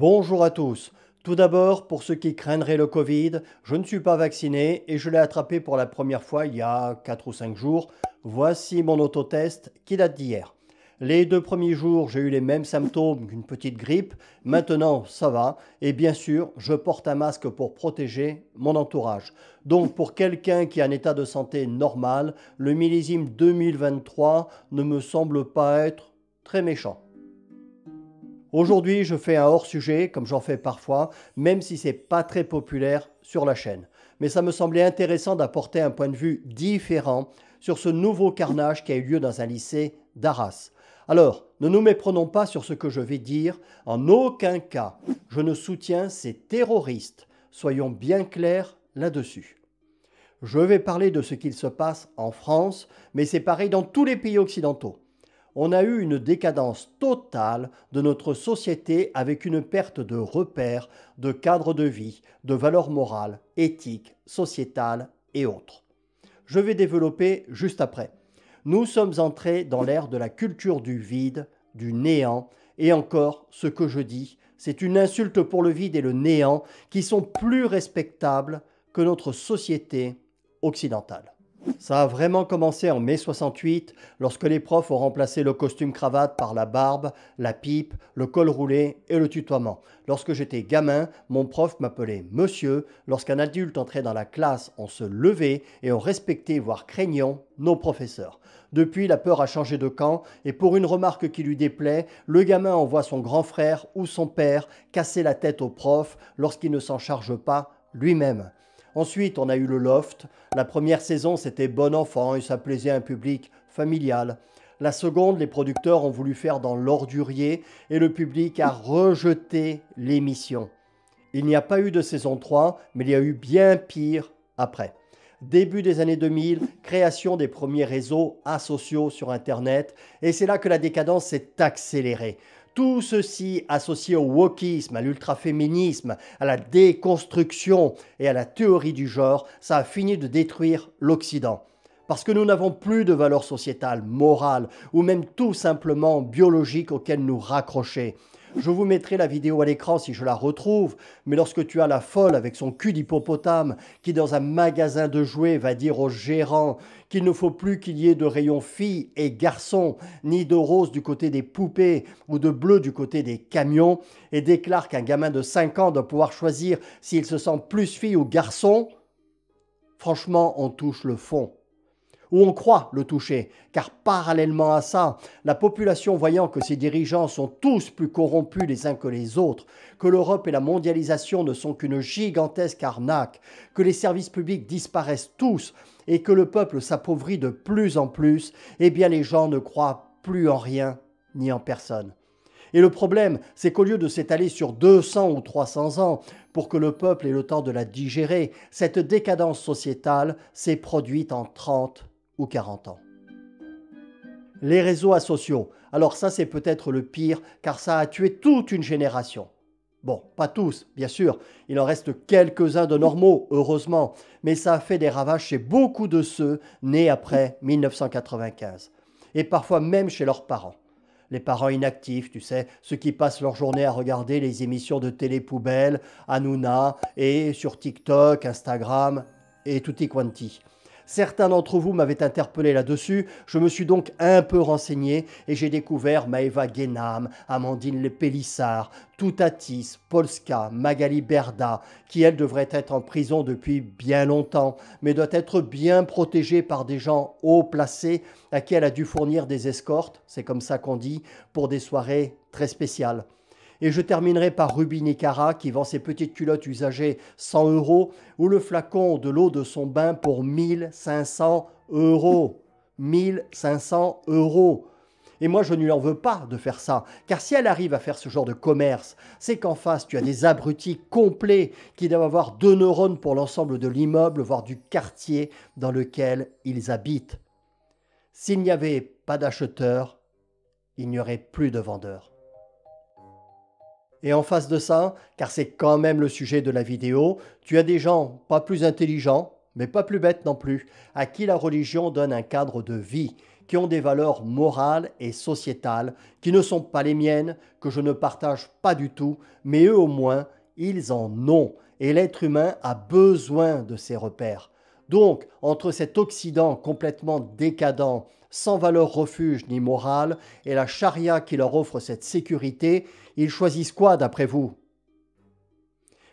Bonjour à tous. Tout d'abord, pour ceux qui craindraient le Covid, je ne suis pas vacciné et je l'ai attrapé pour la première fois il y a 4 ou 5 jours. Voici mon autotest qui date d'hier. Les deux premiers jours, j'ai eu les mêmes symptômes qu'une petite grippe. Maintenant, ça va. Et bien sûr, je porte un masque pour protéger mon entourage. Donc, pour quelqu'un qui a un état de santé normal, le millésime 2023 ne me semble pas être très méchant. Aujourd'hui, je fais un hors-sujet, comme j'en fais parfois, même si c'est pas très populaire sur la chaîne. Mais ça me semblait intéressant d'apporter un point de vue différent sur ce nouveau carnage qui a eu lieu dans un lycée d'Arras. Alors, ne nous méprenons pas sur ce que je vais dire. En aucun cas, je ne soutiens ces terroristes. Soyons bien clairs là-dessus. Je vais parler de ce qu'il se passe en France, mais c'est pareil dans tous les pays occidentaux on a eu une décadence totale de notre société avec une perte de repères, de cadres de vie, de valeurs morales, éthiques, sociétales et autres. Je vais développer juste après. Nous sommes entrés dans l'ère de la culture du vide, du néant, et encore, ce que je dis, c'est une insulte pour le vide et le néant qui sont plus respectables que notre société occidentale. Ça a vraiment commencé en mai 68, lorsque les profs ont remplacé le costume cravate par la barbe, la pipe, le col roulé et le tutoiement. Lorsque j'étais gamin, mon prof m'appelait monsieur. Lorsqu'un adulte entrait dans la classe, on se levait et on respectait, voire craignant, nos professeurs. Depuis, la peur a changé de camp et pour une remarque qui lui déplaît, le gamin envoie son grand frère ou son père casser la tête au prof lorsqu'il ne s'en charge pas lui-même. Ensuite, on a eu le Loft. La première saison, c'était bon enfant et ça plaisait un public familial. La seconde, les producteurs ont voulu faire dans l'ordurier et le public a rejeté l'émission. Il n'y a pas eu de saison 3, mais il y a eu bien pire après. Début des années 2000, création des premiers réseaux asociaux sur Internet, et c'est là que la décadence s'est accélérée. Tout ceci associé au wokisme, à l'ultraféminisme, à la déconstruction et à la théorie du genre, ça a fini de détruire l'Occident. Parce que nous n'avons plus de valeurs sociétales, morales ou même tout simplement biologiques auxquelles nous raccrocher. Je vous mettrai la vidéo à l'écran si je la retrouve, mais lorsque tu as la folle avec son cul d'hippopotame qui dans un magasin de jouets va dire au gérant qu'il ne faut plus qu'il y ait de rayons filles et garçons, ni de rose du côté des poupées ou de bleu du côté des camions, et déclare qu'un gamin de 5 ans doit pouvoir choisir s'il se sent plus fille ou garçon, franchement on touche le fond où on croit le toucher, car parallèlement à ça, la population voyant que ses dirigeants sont tous plus corrompus les uns que les autres, que l'Europe et la mondialisation ne sont qu'une gigantesque arnaque, que les services publics disparaissent tous et que le peuple s'appauvrit de plus en plus, eh bien les gens ne croient plus en rien ni en personne. Et le problème, c'est qu'au lieu de s'étaler sur 200 ou 300 ans pour que le peuple ait le temps de la digérer, cette décadence sociétale s'est produite en 30 40 ans. Les réseaux sociaux. Alors ça, c'est peut-être le pire, car ça a tué toute une génération. Bon, pas tous, bien sûr. Il en reste quelques-uns de normaux, heureusement. Mais ça a fait des ravages chez beaucoup de ceux nés après 1995. Et parfois même chez leurs parents. Les parents inactifs, tu sais, ceux qui passent leur journée à regarder les émissions de télé poubelle, Hanouna, et sur TikTok, Instagram, et tutti quanti. Certains d'entre vous m'avaient interpellé là-dessus, je me suis donc un peu renseigné et j'ai découvert Maeva Guénam, Amandine Pélissard, Toutatis, Polska, Magali Berda, qui elle devrait être en prison depuis bien longtemps, mais doit être bien protégée par des gens haut placés à qui elle a dû fournir des escortes, c'est comme ça qu'on dit, pour des soirées très spéciales. Et je terminerai par Nicara qui vend ses petites culottes usagées 100 euros ou le flacon de l'eau de son bain pour 1500 euros. 1500 euros. Et moi, je ne lui en veux pas de faire ça. Car si elle arrive à faire ce genre de commerce, c'est qu'en face, tu as des abrutis complets qui doivent avoir deux neurones pour l'ensemble de l'immeuble, voire du quartier dans lequel ils habitent. S'il n'y avait pas d'acheteurs, il n'y aurait plus de vendeurs. Et en face de ça, car c'est quand même le sujet de la vidéo, tu as des gens pas plus intelligents, mais pas plus bêtes non plus, à qui la religion donne un cadre de vie, qui ont des valeurs morales et sociétales, qui ne sont pas les miennes, que je ne partage pas du tout, mais eux au moins, ils en ont. Et l'être humain a besoin de ces repères. Donc, entre cet Occident complètement décadent sans valeur refuge ni morale, et la charia qui leur offre cette sécurité, ils choisissent quoi d'après vous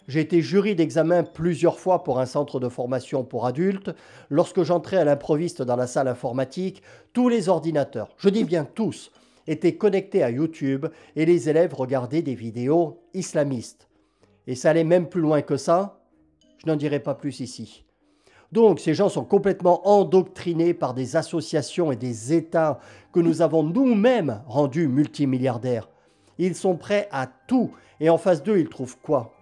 j'ai été jury d'examen plusieurs fois pour un centre de formation pour adultes. Lorsque j'entrais à l'improviste dans la salle informatique, tous les ordinateurs, je dis bien tous, étaient connectés à YouTube et les élèves regardaient des vidéos islamistes. Et ça allait même plus loin que ça. Je n'en dirai pas plus ici. Donc ces gens sont complètement endoctrinés par des associations et des États que nous avons nous-mêmes rendus multimilliardaires. Ils sont prêts à tout. Et en face d'eux, ils trouvent quoi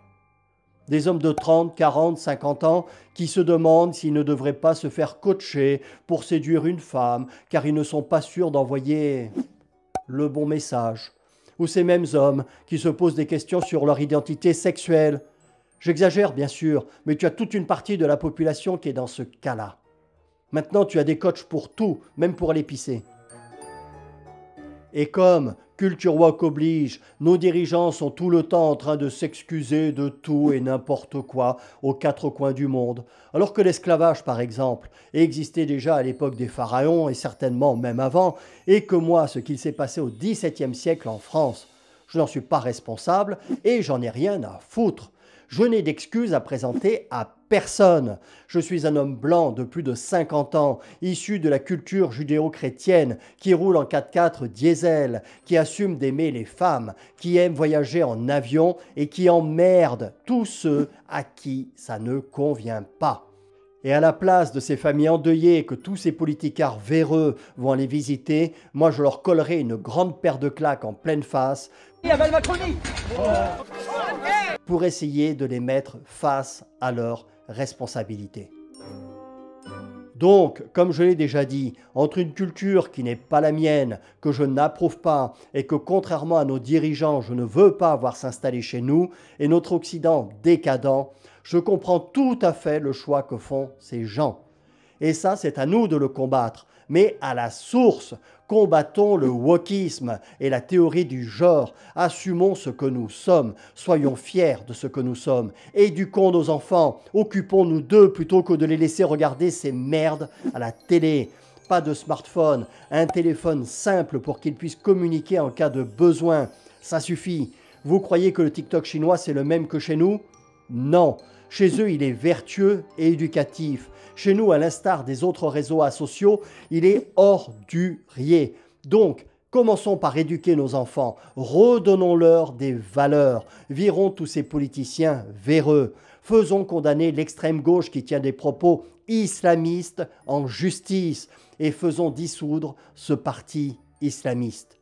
des hommes de 30, 40, 50 ans qui se demandent s'ils ne devraient pas se faire coacher pour séduire une femme car ils ne sont pas sûrs d'envoyer le bon message. Ou ces mêmes hommes qui se posent des questions sur leur identité sexuelle J'exagère bien sûr, mais tu as toute une partie de la population qui est dans ce cas-là. Maintenant, tu as des coachs pour tout, même pour pisser. Et comme, culture walk oblige, nos dirigeants sont tout le temps en train de s'excuser de tout et n'importe quoi aux quatre coins du monde, alors que l'esclavage, par exemple, existait déjà à l'époque des pharaons et certainement même avant, et que moi, ce qu'il s'est passé au XVIIe siècle en France, je n'en suis pas responsable et j'en ai rien à foutre. Je n'ai d'excuses à présenter à personne. Je suis un homme blanc de plus de 50 ans, issu de la culture judéo-chrétienne, qui roule en 4x4 diesel, qui assume d'aimer les femmes, qui aime voyager en avion et qui emmerde tous ceux à qui ça ne convient pas. Et à la place de ces familles endeuillées que tous ces politicards véreux vont aller visiter, moi je leur collerai une grande paire de claques en pleine face. Il y pour essayer de les mettre face à leurs responsabilités. Donc, comme je l'ai déjà dit, entre une culture qui n'est pas la mienne, que je n'approuve pas et que contrairement à nos dirigeants, je ne veux pas voir s'installer chez nous, et notre Occident décadent, je comprends tout à fait le choix que font ces gens. Et ça, c'est à nous de le combattre. Mais à la source, combattons le wokisme et la théorie du genre. Assumons ce que nous sommes. Soyons fiers de ce que nous sommes. Éduquons nos enfants. Occupons-nous d'eux plutôt que de les laisser regarder ces merdes à la télé pas de smartphone, un téléphone simple pour qu'ils puissent communiquer en cas de besoin. Ça suffit. Vous croyez que le TikTok chinois c'est le même que chez nous Non, chez eux, il est vertueux et éducatif. Chez nous, à l'instar des autres réseaux sociaux, il est hors du rier. Donc, Commençons par éduquer nos enfants, redonnons-leur des valeurs, virons tous ces politiciens véreux, faisons condamner l'extrême gauche qui tient des propos islamistes en justice et faisons dissoudre ce parti islamiste.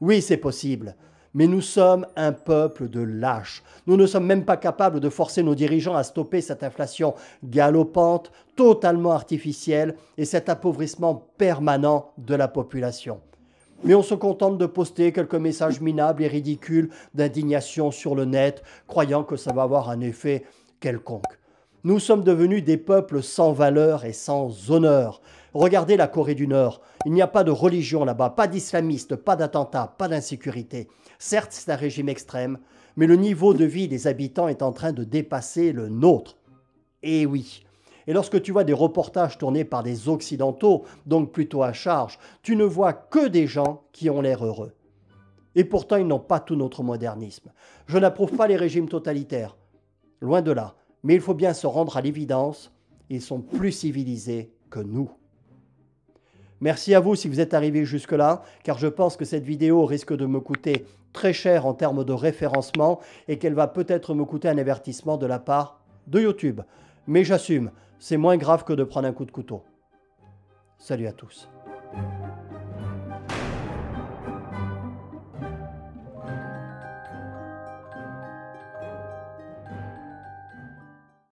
Oui, c'est possible. Mais nous sommes un peuple de lâches. Nous ne sommes même pas capables de forcer nos dirigeants à stopper cette inflation galopante, totalement artificielle, et cet appauvrissement permanent de la population. Mais on se contente de poster quelques messages minables et ridicules d'indignation sur le net, croyant que ça va avoir un effet quelconque. Nous sommes devenus des peuples sans valeur et sans honneur. Regardez la Corée du Nord. Il n'y a pas de religion là-bas, pas d'islamistes, pas d'attentats, pas d'insécurité. Certes, c'est un régime extrême, mais le niveau de vie des habitants est en train de dépasser le nôtre. Eh oui. Et lorsque tu vois des reportages tournés par des Occidentaux, donc plutôt à charge, tu ne vois que des gens qui ont l'air heureux. Et pourtant, ils n'ont pas tout notre modernisme. Je n'approuve pas les régimes totalitaires. Loin de là. Mais il faut bien se rendre à l'évidence, ils sont plus civilisés que nous. Merci à vous si vous êtes arrivé jusque-là, car je pense que cette vidéo risque de me coûter très cher en termes de référencement et qu'elle va peut-être me coûter un avertissement de la part de YouTube. Mais j'assume, c'est moins grave que de prendre un coup de couteau. Salut à tous.